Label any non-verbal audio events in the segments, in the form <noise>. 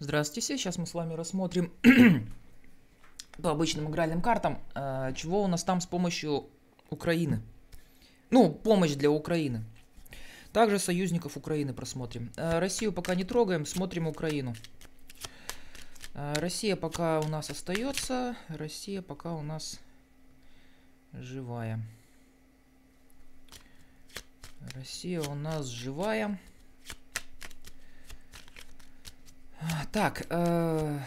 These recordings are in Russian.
Здравствуйте, сейчас мы с вами рассмотрим <clears throat> по обычным игральным картам, э, чего у нас там с помощью Украины. Ну, помощь для Украины. Также союзников Украины просмотрим. Э, Россию пока не трогаем, смотрим Украину. Э, Россия пока у нас остается, Россия пока у нас живая. Россия у нас живая. Так, э,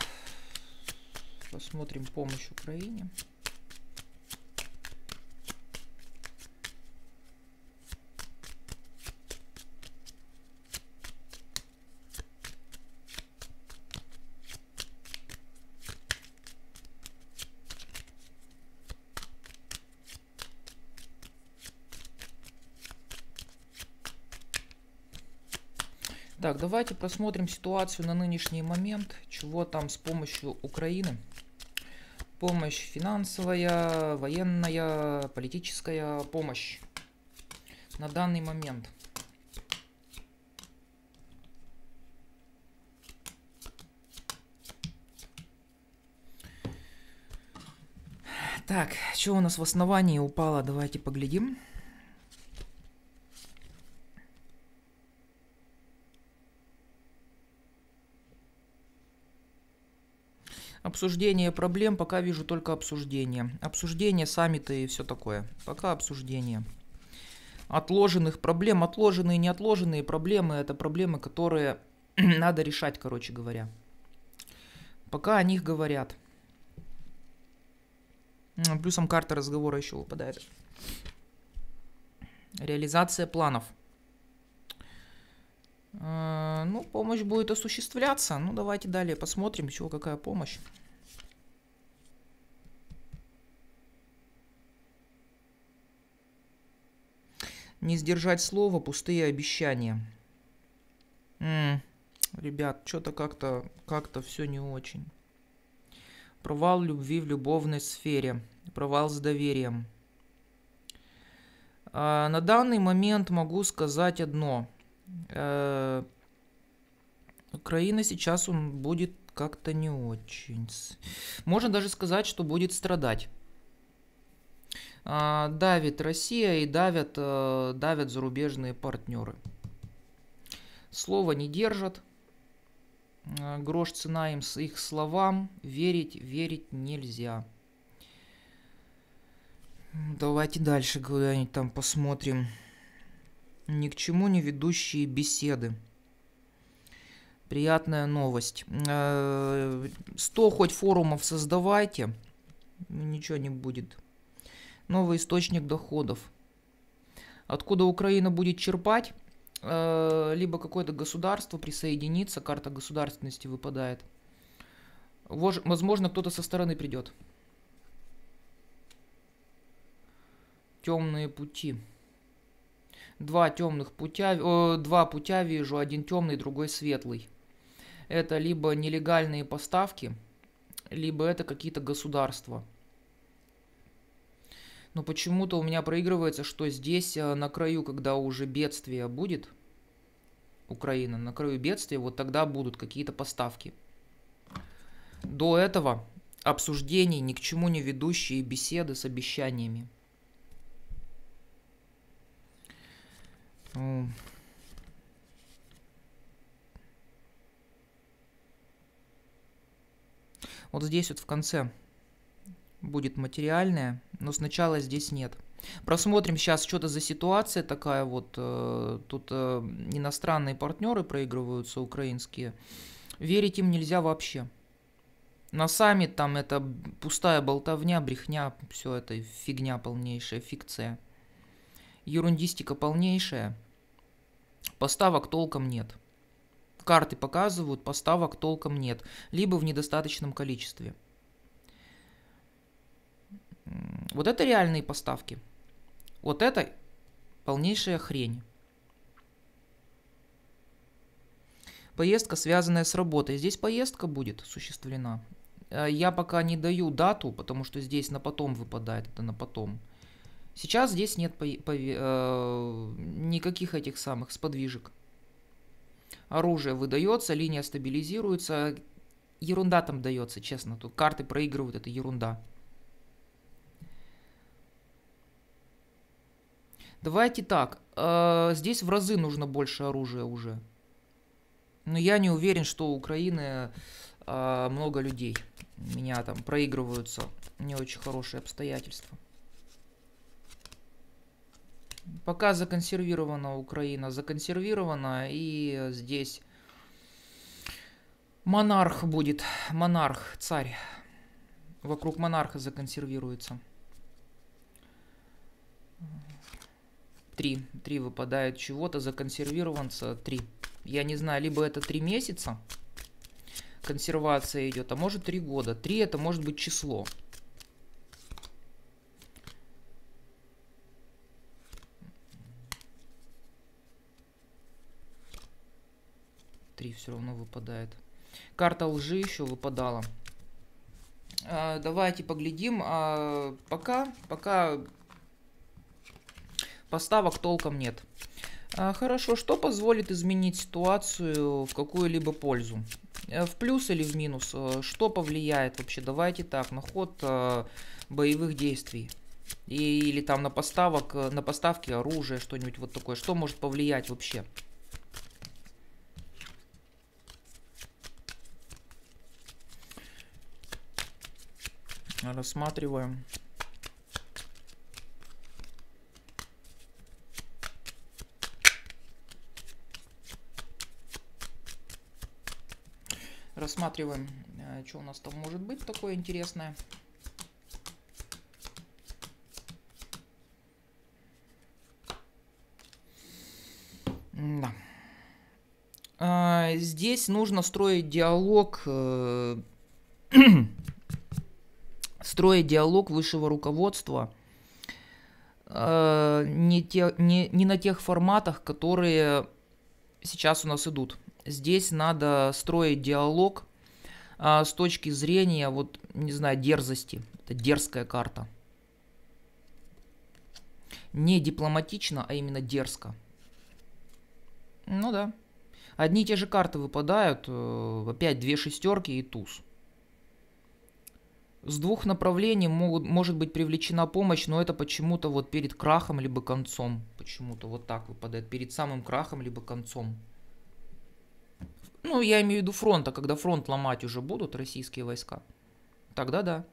посмотрим помощь Украине. Так, давайте посмотрим ситуацию на нынешний момент, чего там с помощью Украины. Помощь финансовая, военная, политическая помощь на данный момент. Так, что у нас в основании упало, давайте поглядим. Обсуждение проблем, пока вижу только обсуждение. Обсуждение, саммиты и все такое. Пока обсуждение. Отложенных проблем, отложенные, и неотложенные проблемы, это проблемы, которые <clears throat> надо решать, короче говоря. Пока о них говорят. Плюсом карта разговора еще выпадает. Реализация планов. Э, ну, помощь будет осуществляться. Ну, давайте далее посмотрим, чего какая помощь. Не сдержать слова, пустые обещания. М-м, ребят, что-то как-то как-то все не очень. Провал любви в любовной сфере. Провал с доверием. А, на данный момент могу сказать одно. А, Украина сейчас он будет как-то не очень. Можно даже сказать, что будет страдать. А, давит Россия и давят, э, давят зарубежные партнеры. Слово не держат, э, грош цена им с их словам, верить, верить нельзя. Давайте дальше куда-нибудь там посмотрим. Ни к чему не ведущие беседы. Приятная новость. Э, сто хоть форумов создавайте, ничего не будет новый источник доходов. Откуда Украина будет черпать, э, либо какое-то государство присоединится, карта государственности выпадает. Возможно, кто-то со стороны придет. Темные пути. Два темных путя, э, два путя вижу, один темный, другой светлый. Это либо нелегальные поставки, либо это какие-то государства. Но почему-то у меня проигрывается, что здесь э, на краю, когда уже бедствие будет, Украина, на краю бедствия, вот тогда будут какие-то поставки. До этого обсуждений, ни к чему не ведущие беседы с обещаниями. Вот здесь вот в конце будет материальное, но сначала здесь нет. Просмотрим сейчас, что-то за ситуация такая вот. Э, тут э, иностранные партнеры проигрываются, украинские. Верить им нельзя вообще. На саммит там это пустая болтовня, брехня, все это фигня полнейшая, фикция. Ерундистика полнейшая. Поставок толком нет. Карты показывают, поставок толком нет. Либо в недостаточном количестве. Вот это реальные поставки. Вот это полнейшая хрень. Поездка, связанная с работой. Здесь поездка будет осуществлена. Э, я пока не даю дату, потому что здесь на потом выпадает, это на потом. Сейчас здесь нет по, по, э, никаких этих самых сподвижек. Оружие выдается, линия стабилизируется. Ерунда там дается, честно. Тут карты проигрывают, это ерунда. Давайте так, э, здесь в разы нужно больше оружия уже. Но я не уверен, что у Украины э, много людей. У меня там проигрываются не очень хорошие обстоятельства. Пока законсервирована Украина, законсервирована, и здесь монарх будет, монарх, царь. Вокруг монарха законсервируется. Три. Три выпадает чего-то, законсервированца. Три. Я не знаю, либо это три месяца консервация идет, а может три года. Три это может быть число. Три все равно выпадает. Карта лжи еще выпадала. А, давайте поглядим. А, пока, пока Поставок толком нет. А, хорошо, что позволит изменить ситуацию в какую-либо пользу? Э, в плюс или в минус? Э, что повлияет вообще? Давайте так, на ход а, боевых действий. И, или там на, поставок, на поставки оружия, что-нибудь вот такое. Что может повлиять вообще? Рассматриваем. рассматриваем, э, что у нас там может быть такое интересное. Да. А, здесь нужно строить диалог, э, <clears throat> строить диалог высшего руководства э, не, те, не, не на тех форматах, которые сейчас у нас идут здесь надо строить диалог а, с точки зрения, вот, не знаю, дерзости. Это дерзкая карта. Не дипломатично, а именно дерзко. Ну да. Одни и те же карты выпадают. Э, опять две шестерки и туз. С двух направлений могут, может быть привлечена помощь, но это почему-то вот перед крахом либо концом. Почему-то вот так выпадает. Перед самым крахом либо концом. Ну, я имею в виду фронта, когда фронт ломать уже будут российские войска. Тогда да.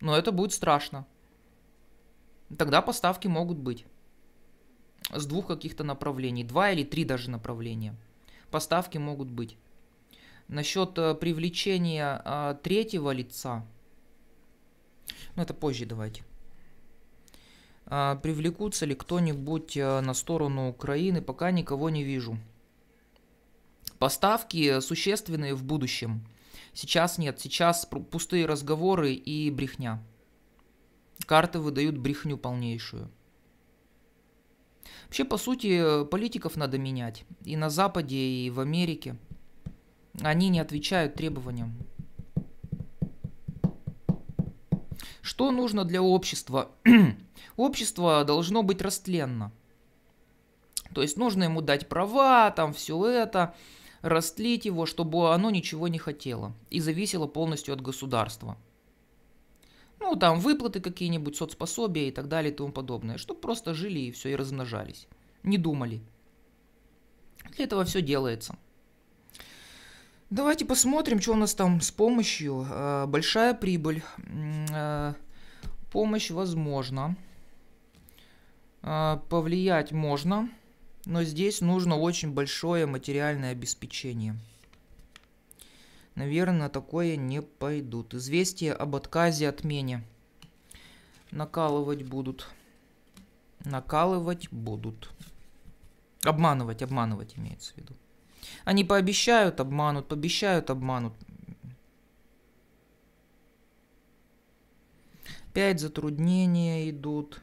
Но это будет страшно. Тогда поставки могут быть. С двух каких-то направлений. Два или три даже направления. Поставки могут быть. Насчет э, привлечения а, третьего лица. Ну, это позже давайте. А, привлекутся ли кто-нибудь на сторону Украины, пока никого не вижу. Поставки существенные в будущем. Сейчас нет, сейчас пустые разговоры и брехня. Карты выдают брехню полнейшую. Вообще, по сути, политиков надо менять. И на Западе, и в Америке. Они не отвечают требованиям. Что нужно для общества? <clears throat> Общество должно быть растленно. То есть нужно ему дать права, там все это растлить его, чтобы оно ничего не хотело и зависело полностью от государства. Ну, там выплаты какие-нибудь, соцпособия и так далее и тому подобное, чтобы просто жили и все, и размножались. Не думали. Для этого все делается. Давайте посмотрим, что у нас там с помощью. А, большая прибыль. А, помощь возможна. А, повлиять можно. Можно но здесь нужно очень большое материальное обеспечение. Наверное, такое не пойдут. Известие об отказе отмене. Накалывать будут. Накалывать будут. Обманывать, обманывать имеется в виду. Они пообещают, обманут, пообещают, обманут. пять затруднения идут.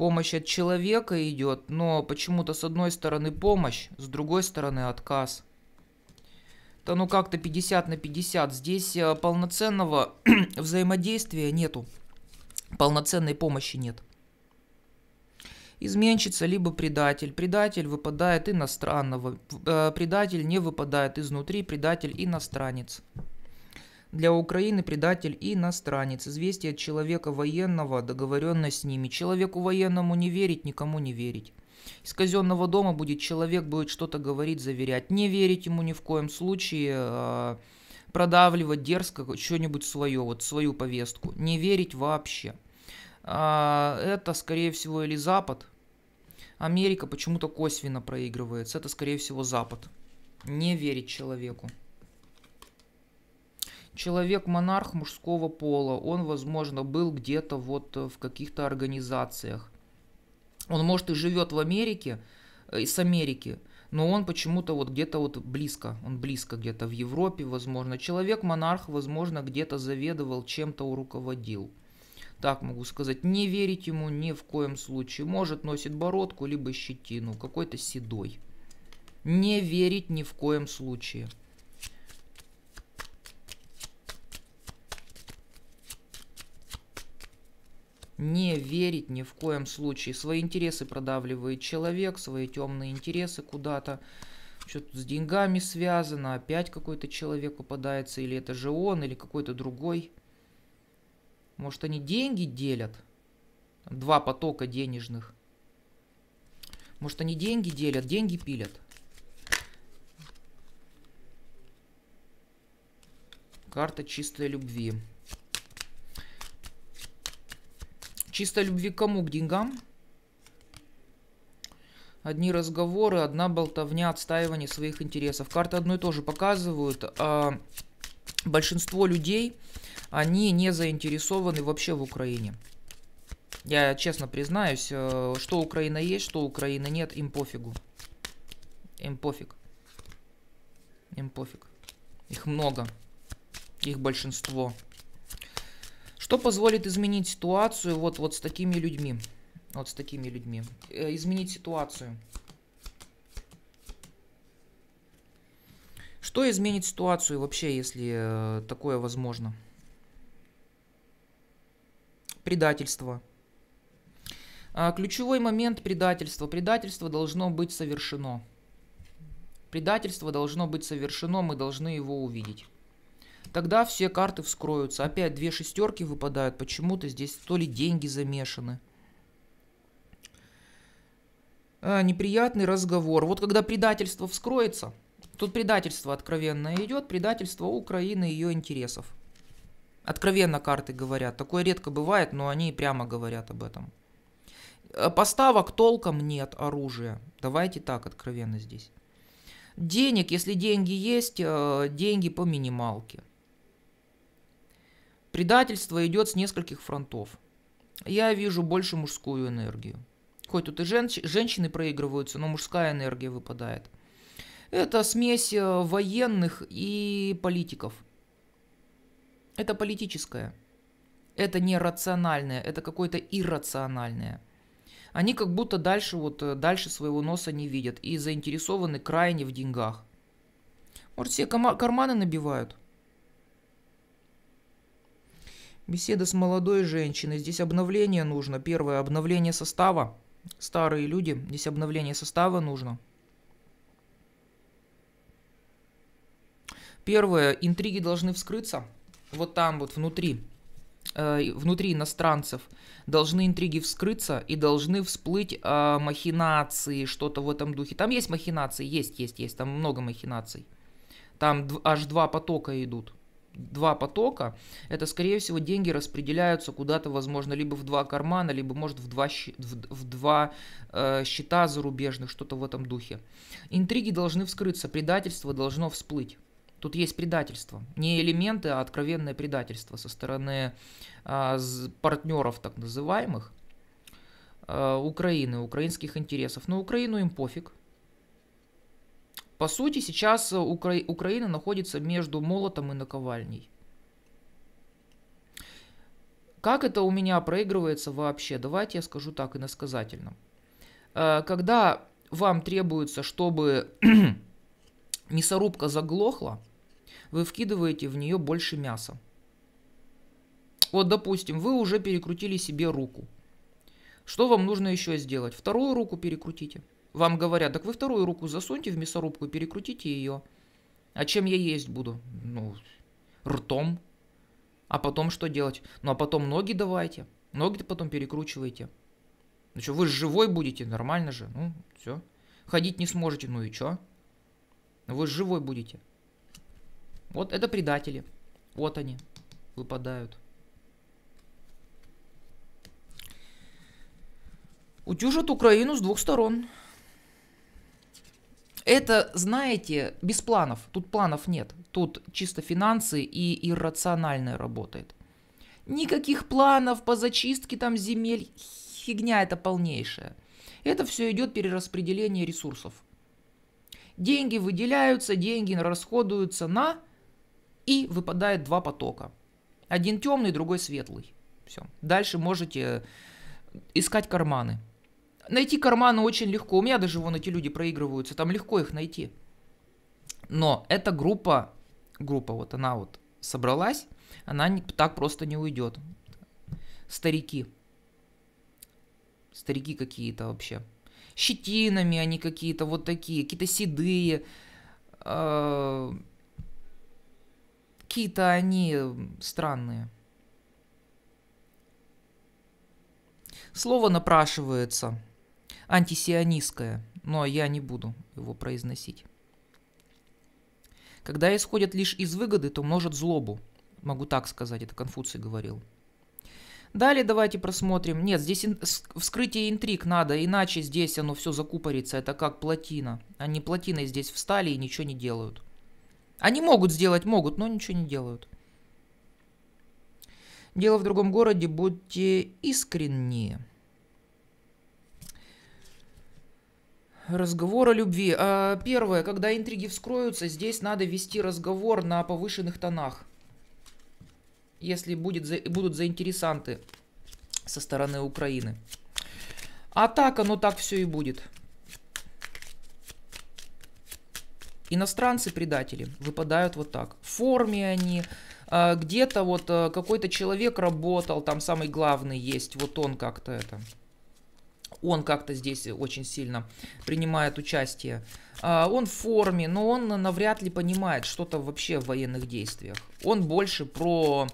Помощь от человека идет, но почему-то с одной стороны помощь, с другой стороны отказ. Да ну как-то 50 на 50. Здесь э, полноценного <clears throat> взаимодействия нету. Полноценной помощи нет. Изменщица либо предатель. Предатель выпадает иностранного. Э, предатель не выпадает изнутри. Предатель иностранец. Для Украины предатель и иностранец. Известие от человека военного, договоренность с ними. Человеку военному не верить, никому не верить. Из казенного дома будет человек, будет что-то говорить, заверять. Не верить ему ни в коем случае. А, продавливать дерзко что-нибудь свое, вот свою повестку. Не верить вообще. А, это, скорее всего, или Запад. Америка почему-то косвенно проигрывается. Это, скорее всего, Запад. Не верить человеку человек-монарх мужского пола. Он, возможно, был где-то вот э, в каких-то организациях. Он, может, и живет в Америке, э, из Америки, но он почему-то вот где-то вот близко, он близко где-то в Европе, возможно. Человек-монарх, возможно, где-то заведовал, чем-то руководил. Так могу сказать, не верить ему ни в коем случае. Может, носит бородку, либо щетину, какой-то седой. Не верить ни в коем случае. не верить ни в коем случае. Свои интересы продавливает человек, свои темные интересы куда-то. Что-то с деньгами связано, опять какой-то человек попадается, или это же он, или какой-то другой. Может, они деньги делят? Два потока денежных. Может, они деньги делят, деньги пилят? Карта чистой любви. Чисто любви к кому? К деньгам? Одни разговоры, одна болтовня, отстаивание своих интересов. Карты одно и то же показывают. А большинство людей, они не заинтересованы вообще в Украине. Я честно признаюсь, э, что Украина есть, что Украины нет, им пофигу. Им пофиг. Им пофиг. Их много. Их большинство. Что позволит изменить ситуацию вот, вот с такими людьми? Вот с такими людьми. Э, изменить ситуацию. Что изменит ситуацию вообще, если э, такое возможно? Предательство. А, ключевой момент предательства. Предательство должно быть совершено. Предательство должно быть совершено, мы должны его увидеть. Тогда все карты вскроются. Опять две шестерки выпадают. Почему-то здесь то ли деньги замешаны. А, неприятный разговор. Вот когда предательство вскроется, тут предательство откровенно идет, предательство Украины и ее интересов. Откровенно карты говорят. Такое редко бывает, но они прямо говорят об этом. Э, поставок толком нет оружия. Давайте так откровенно здесь. Денег, если деньги есть, э, деньги по минималке. Предательство идет с нескольких фронтов. Я вижу больше мужскую энергию. Хоть тут и жен... женщины проигрываются, но мужская энергия выпадает. Это смесь э, военных и политиков. Это политическое. Это не рациональное, это какое-то иррациональное. Они как будто дальше, вот, э, дальше своего носа не видят и заинтересованы крайне в деньгах. Может, все карманы набивают? Беседа с молодой женщиной. Здесь обновление нужно. Первое обновление состава. Старые люди. Здесь обновление состава нужно. Первое. Интриги должны вскрыться. Вот там вот внутри. Э, внутри иностранцев. Должны интриги вскрыться и должны всплыть э, махинации. Что-то в этом духе. Там есть махинации? Есть, есть, есть. Там много махинаций. Там аж два потока идут два потока, это, скорее всего, деньги распределяются куда-то, возможно, либо в два кармана, либо, может, в два, в, в два э, счета зарубежных, что-то в этом духе. Интриги должны вскрыться, предательство должно всплыть. Тут есть предательство. Не элементы, а откровенное предательство со стороны э, партнеров так называемых э, Украины, украинских интересов. Но Украину им пофиг. По сути, сейчас э, Укра... Украина находится между молотом и наковальней. Как это у меня проигрывается вообще? Давайте я скажу так иносказательно. Э, когда вам требуется, чтобы <clears throat> мясорубка заглохла, вы вкидываете в нее больше мяса. Вот, допустим, вы уже перекрутили себе руку. Что вам нужно еще сделать? Вторую руку перекрутите. Вам говорят, так вы вторую руку засуньте в мясорубку и перекрутите ее. А чем я есть буду? Ну, ртом. А потом что делать? Ну, а потом ноги давайте. Ноги-то потом перекручивайте. Ну что, вы же живой будете, нормально же. Ну, все. Ходить не сможете, ну и что? «Ну, вы же живой будете. Вот это предатели. Вот они выпадают. Утюжат Украину с двух сторон. Это, знаете, без планов. Тут планов нет. Тут чисто финансы и иррациональная работает. Никаких планов по зачистке там земель. Фигня это полнейшая. Это все идет перераспределение ресурсов. Деньги выделяются, деньги расходуются на... И выпадает два потока. Один темный, другой светлый. Все. Дальше можете э, искать карманы. Найти карманы очень легко. У меня даже вон эти люди проигрываются, там легко их найти. Но эта группа, группа вот она вот собралась, она не, так просто не уйдет. Старики. Старики какие-то вообще. Щетинами они какие-то вот такие, какие-то седые. Э, какие-то они странные. Слово напрашивается антисионистское, но я не буду его произносить. Когда исходят лишь из выгоды, то множат злобу. Могу так сказать, это Конфуций говорил. Далее давайте просмотрим. Нет, здесь ин- вскрытие интриг надо, иначе здесь оно все закупорится. Это как плотина. Они плотиной здесь встали и ничего не делают. Они могут сделать, могут, но ничего не делают. Дело в другом городе, будьте искренние. Разговор о любви. А, первое, когда интриги вскроются, здесь надо вести разговор на повышенных тонах. Если будет, будут заинтересанты со стороны Украины. А так оно так все и будет. Иностранцы-предатели выпадают вот так. В форме они, а, где-то вот а, какой-то человек работал, там самый главный есть, вот он как-то это он как-то здесь очень сильно принимает участие. А, он в форме, но он навряд ли понимает что-то вообще в военных действиях. Он больше про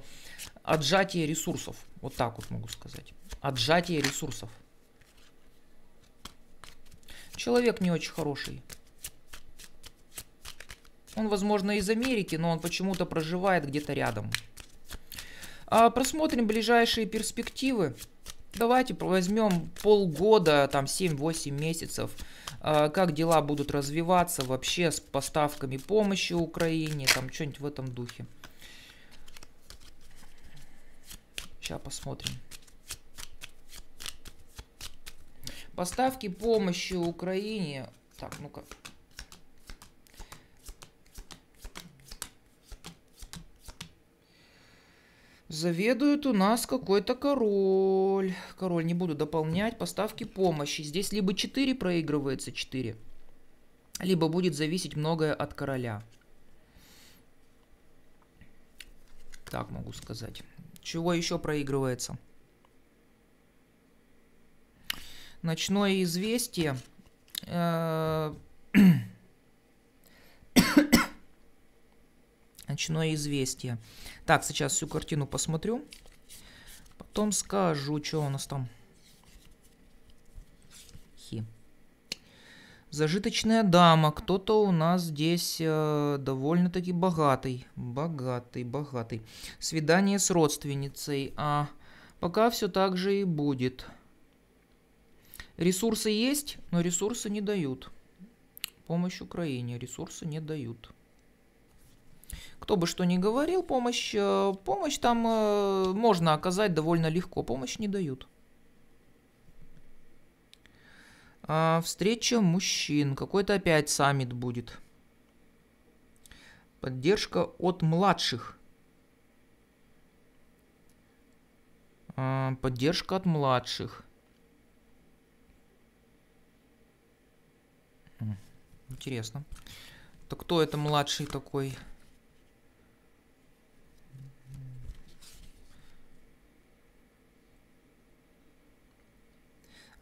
отжатие ресурсов. Вот так вот могу сказать. Отжатие ресурсов. Человек не очень хороший. Он, возможно, из Америки, но он почему-то проживает где-то рядом. А, просмотрим ближайшие перспективы. Давайте возьмем полгода, там 7-8 месяцев, а, как дела будут развиваться вообще с поставками помощи Украине, там что-нибудь в этом духе. Сейчас посмотрим. Поставки помощи Украине. Так, ну-ка, Заведует у нас какой-то король. Король, не буду дополнять. Поставки помощи. Здесь либо 4 проигрывается, 4. Либо будет зависеть многое от короля. Так могу сказать. Чего еще проигрывается? Ночное известие. Э -э <clears throat> Ночное известие. Так, сейчас всю картину посмотрю. Потом скажу, что у нас там. Хи. Зажиточная дама. Кто-то у нас здесь э, довольно-таки богатый. Богатый, богатый. Свидание с родственницей. А пока все так же и будет. Ресурсы есть, но ресурсы не дают. Помощь Украине. Ресурсы не дают. Кто бы что ни говорил, помощь, э, помощь там э, можно оказать довольно легко. Помощь не дают. А, встреча мужчин. Какой-то опять саммит будет. Поддержка от младших. А, поддержка от младших. Интересно. то кто это младший такой?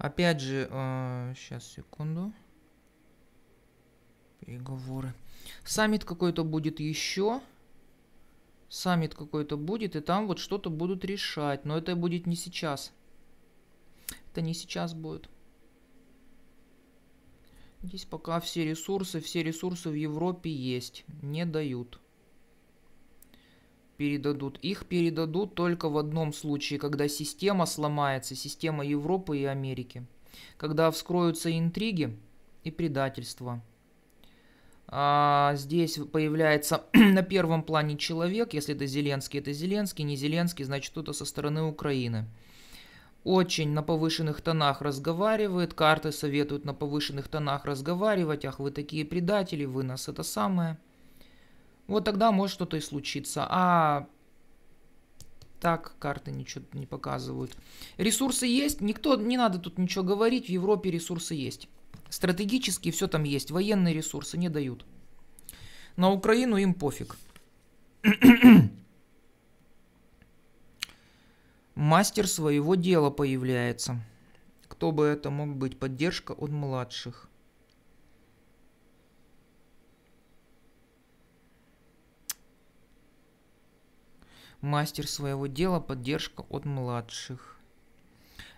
Опять же, э, сейчас, секунду. Переговоры. Саммит какой-то будет еще. Саммит какой-то будет, и там вот что-то будут решать. Но это будет не сейчас. Это не сейчас будет. Здесь пока все ресурсы, все ресурсы в Европе есть. Не дают передадут. Их передадут только в одном случае, когда система сломается, система Европы и Америки. Когда вскроются интриги и предательство. А здесь появляется <clears throat> на первом плане человек. Если это Зеленский, это Зеленский. Не Зеленский, значит кто-то со стороны Украины. Очень на повышенных тонах разговаривает. Карты советуют на повышенных тонах разговаривать. Ах, вы такие предатели, вы нас это самое. Вот тогда может что-то и случиться. А так карты ничего не показывают. Ресурсы есть. Никто, не надо тут ничего говорить. В Европе ресурсы есть. Стратегические все там есть. Военные ресурсы не дают. На Украину им пофиг. <coughs> Мастер своего дела появляется. Кто бы это мог быть? Поддержка от младших. Мастер своего дела, поддержка от младших.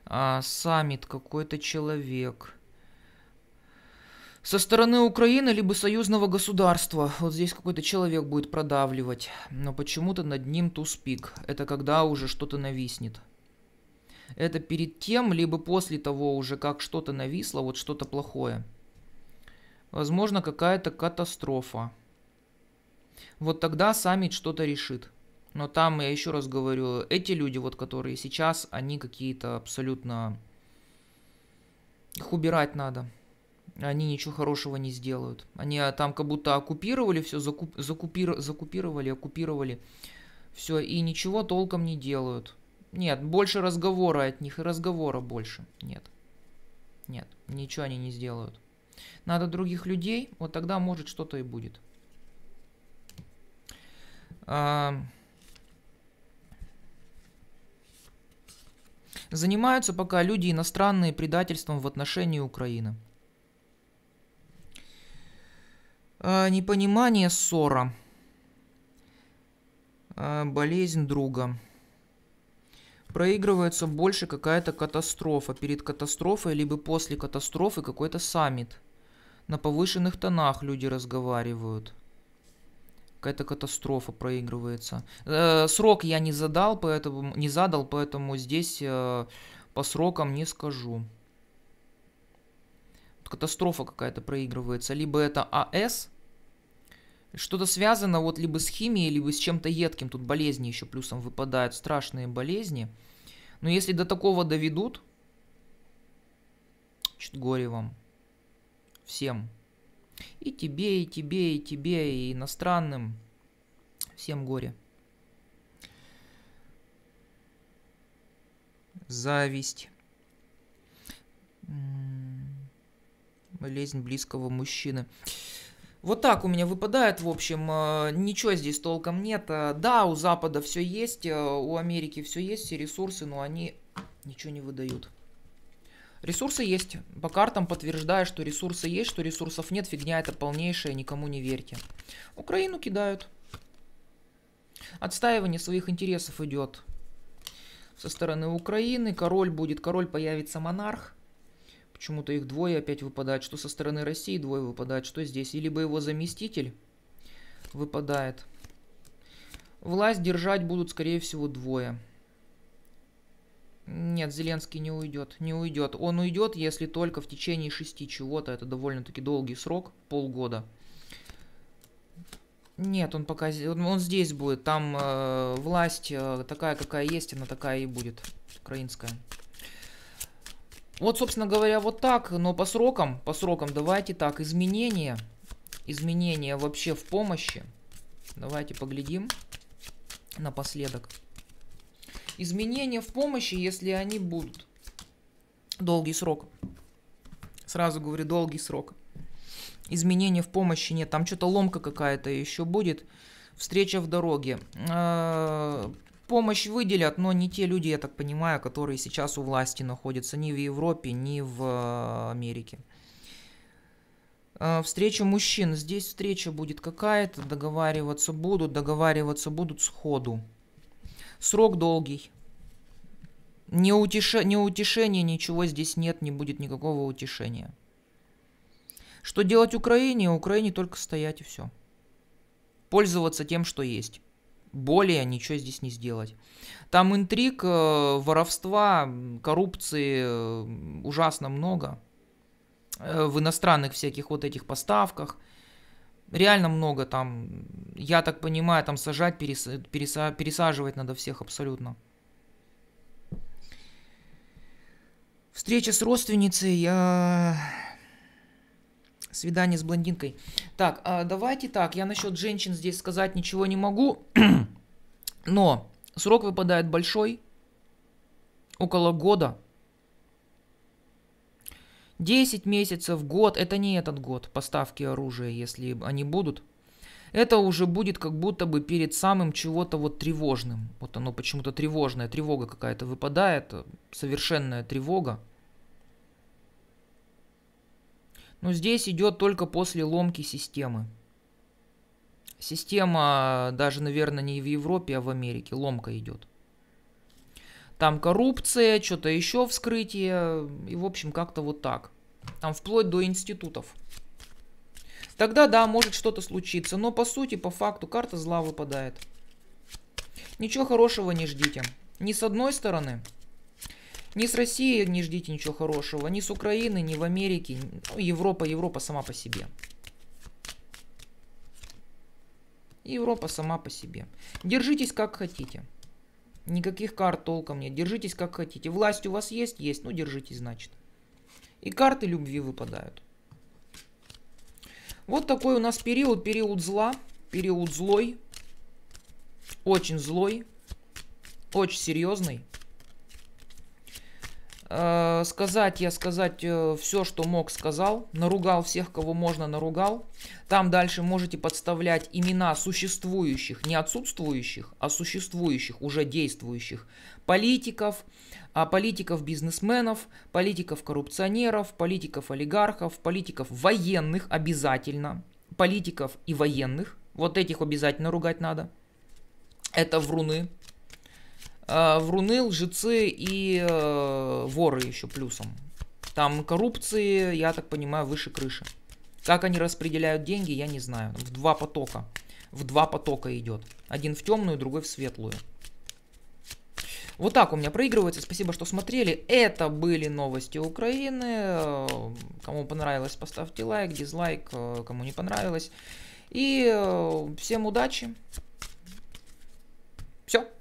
А, саммит какой-то человек. Со стороны Украины либо союзного государства. Вот здесь какой-то человек будет продавливать. Но почему-то над ним туспик. Это когда уже что-то нависнет. Это перед тем, либо после того уже, как что-то нависло, вот что-то плохое. Возможно, какая-то катастрофа. Вот тогда саммит что-то решит. Но там, я еще раз говорю, эти люди, вот которые сейчас, они какие-то абсолютно... Их убирать надо. Они ничего хорошего не сделают. Они а, там как будто оккупировали все, закуп... закупир... закупировали, оккупировали все, и ничего толком не делают. Нет, больше разговора от них, и разговора больше. Нет. Нет, ничего они не сделают. Надо других людей, вот тогда может что-то и будет. А... Занимаются пока люди иностранные предательством в отношении Украины. А, непонимание, ссора. А, болезнь друга. Проигрывается больше какая-то катастрофа. Перед катастрофой, либо после катастрофы какой-то саммит. На повышенных тонах люди разговаривают какая-то катастрофа проигрывается. Э, срок я не задал, поэтому не задал, поэтому здесь э, по срокам не скажу. Катастрофа какая-то проигрывается. Либо это АС, что-то связано вот либо с химией, либо с чем-то едким. Тут болезни еще плюсом выпадают, страшные болезни. Но если до такого доведут, чуть горе вам. Всем. И тебе, и тебе, и тебе, и иностранным. Всем горе. Зависть. Болезнь близкого мужчины. Вот так у меня выпадает, в общем, э, ничего здесь толком нет. Э, да, у Запада все есть, э, у Америки все есть, все ресурсы, но они ничего не выдают. Ресурсы есть. По картам подтверждаю, что ресурсы есть, что ресурсов нет. Фигня это полнейшая, никому не верьте. Украину кидают. Отстаивание своих интересов идет со стороны Украины. Король будет, король появится монарх. Почему-то их двое опять выпадает. Что со стороны России двое выпадает, что здесь. И либо его заместитель выпадает. Власть держать будут, скорее всего, двое. Нет, Зеленский не уйдет, не уйдет. Он уйдет, если только в течение шести чего-то. Это довольно-таки долгий срок, полгода. Нет, он пока он, он здесь будет. Там э, власть э, такая, какая есть, она такая и будет. Украинская. Вот, собственно говоря, вот так. Но по срокам, по срокам давайте так. Изменения, изменения вообще в помощи. Давайте поглядим напоследок изменения в помощи, если они будут. Долгий срок. Сразу говорю, долгий срок. Изменения в помощи нет. Там что-то ломка какая-то еще будет. Встреча в дороге. А, помощь выделят, но не те люди, я так понимаю, которые сейчас у власти находятся ни в Европе, ни в а, Америке. А, встреча мужчин. Здесь встреча будет какая-то, договариваться будут, договариваться будут сходу. Срок долгий. Не, утеше... не утешения, ничего здесь нет, не будет никакого утешения. Что делать Украине? Украине только стоять и все. Пользоваться тем, что есть. Более ничего здесь не сделать. Там интриг, э, воровства, коррупции э, ужасно много. Э, в иностранных всяких вот этих поставках – Реально много там, я так понимаю, там сажать, переса- переса- пересаживать надо всех абсолютно. Встреча с родственницей, я... <clears throat> свидание с блондинкой. Так, а давайте так, я насчет женщин здесь сказать ничего не могу, <clears throat> но срок выпадает большой, около года – 10 месяцев, год, это не этот год поставки оружия, если они будут. Это уже будет как будто бы перед самым чего-то вот тревожным. Вот оно почему-то тревожное, тревога какая-то выпадает, совершенная тревога. Но здесь идет только после ломки системы. Система а, даже, наверное, не в Европе, а в Америке. Ломка идет. Там коррупция, что-то еще вскрытие. И, в общем, как-то вот так. Там вплоть до институтов. Тогда, да, может что-то случиться. Но, по сути, по факту, карта зла выпадает. Ничего хорошего не ждите. Ни с одной стороны, ни с России не ждите ничего хорошего, ни с Украины, ни в Америке. Ну, Европа, Европа сама по себе. Европа сама по себе. Держитесь как хотите. Никаких карт толком нет. Держитесь как хотите. Власть у вас есть? Есть. Ну, держитесь, значит. И карты любви выпадают. Вот такой у нас период. Период зла. Период злой. Очень злой. Очень серьезный. Э, сказать я сказать э, все, что мог, сказал. Наругал всех, кого можно, наругал. Там дальше можете подставлять имена существующих, не отсутствующих, а существующих, уже действующих политиков, а политиков-бизнесменов, политиков-коррупционеров, политиков-олигархов, политиков военных обязательно, политиков и военных. Вот этих обязательно ругать надо. Это вруны, э, вруны, лжецы и э, воры еще плюсом. Там коррупции, я так понимаю, выше крыши. Как они распределяют деньги, я не знаю. В два потока. В два потока идет. Один в темную, другой в светлую. Вот так у меня проигрывается. Спасибо, что смотрели. Это были новости Украины. Кому понравилось, поставьте лайк, дизлайк. Э, кому не понравилось. И э, всем удачи. Все.